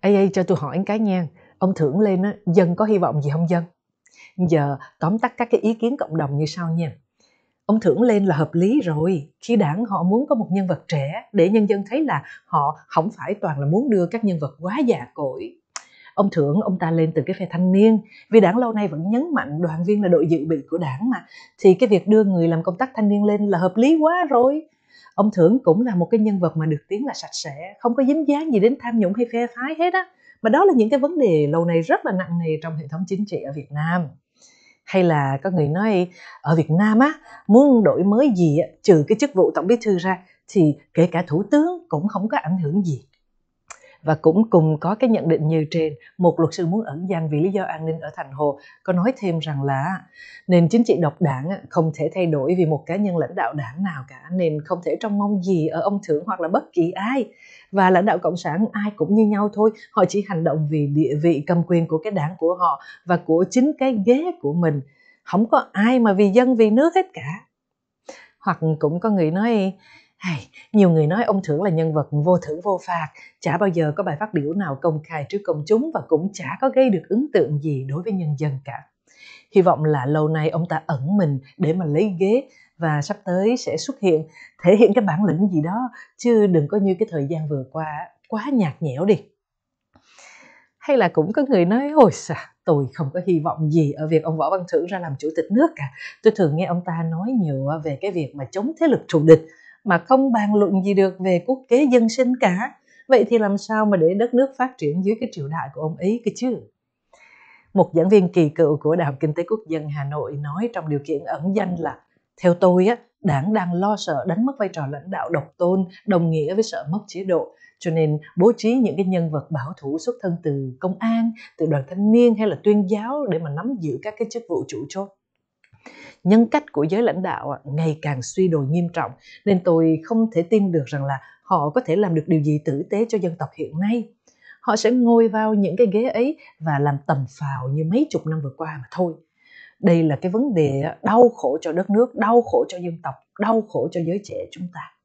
ê, ê cho tôi hỏi cái nha ông thưởng lên á, dân có hy vọng gì không dân giờ tóm tắt các cái ý kiến cộng đồng như sau nha ông thưởng lên là hợp lý rồi khi đảng họ muốn có một nhân vật trẻ để nhân dân thấy là họ không phải toàn là muốn đưa các nhân vật quá già cỗi ông thưởng ông ta lên từ cái phe thanh niên vì đảng lâu nay vẫn nhấn mạnh đoàn viên là đội dự bị của đảng mà thì cái việc đưa người làm công tác thanh niên lên là hợp lý quá rồi ông thưởng cũng là một cái nhân vật mà được tiếng là sạch sẽ không có dính dáng gì đến tham nhũng hay phe phái hết á mà đó là những cái vấn đề lâu nay rất là nặng nề trong hệ thống chính trị ở Việt Nam hay là có người nói ở Việt Nam á muốn đổi mới gì á, trừ cái chức vụ tổng bí thư ra thì kể cả thủ tướng cũng không có ảnh hưởng gì và cũng cùng có cái nhận định như trên một luật sư muốn ẩn danh vì lý do an ninh ở thành hồ có nói thêm rằng là nền chính trị độc đảng không thể thay đổi vì một cá nhân lãnh đạo đảng nào cả nên không thể trông mong gì ở ông thưởng hoặc là bất kỳ ai và lãnh đạo cộng sản ai cũng như nhau thôi họ chỉ hành động vì địa vị cầm quyền của cái đảng của họ và của chính cái ghế của mình không có ai mà vì dân vì nước hết cả hoặc cũng có người nói hay, nhiều người nói ông Thưởng là nhân vật vô thưởng vô phạt, chả bao giờ có bài phát biểu nào công khai trước công chúng và cũng chả có gây được ấn tượng gì đối với nhân dân cả. Hy vọng là lâu nay ông ta ẩn mình để mà lấy ghế và sắp tới sẽ xuất hiện, thể hiện cái bản lĩnh gì đó, chứ đừng có như cái thời gian vừa qua quá nhạt nhẽo đi. Hay là cũng có người nói, ôi xà, tôi không có hy vọng gì ở việc ông Võ Văn Thưởng ra làm chủ tịch nước cả. Tôi thường nghe ông ta nói nhiều về cái việc mà chống thế lực thù địch, mà không bàn luận gì được về quốc kế dân sinh cả vậy thì làm sao mà để đất nước phát triển dưới cái triều đại của ông ấy cơ chứ một giảng viên kỳ cựu của đại học kinh tế quốc dân hà nội nói trong điều kiện ẩn danh là theo tôi á đảng đang lo sợ đánh mất vai trò lãnh đạo độc tôn đồng nghĩa với sợ mất chế độ cho nên bố trí những cái nhân vật bảo thủ xuất thân từ công an từ đoàn thanh niên hay là tuyên giáo để mà nắm giữ các cái chức vụ chủ chốt nhân cách của giới lãnh đạo ngày càng suy đồi nghiêm trọng nên tôi không thể tin được rằng là họ có thể làm được điều gì tử tế cho dân tộc hiện nay họ sẽ ngồi vào những cái ghế ấy và làm tầm phào như mấy chục năm vừa qua mà thôi đây là cái vấn đề đau khổ cho đất nước đau khổ cho dân tộc đau khổ cho giới trẻ chúng ta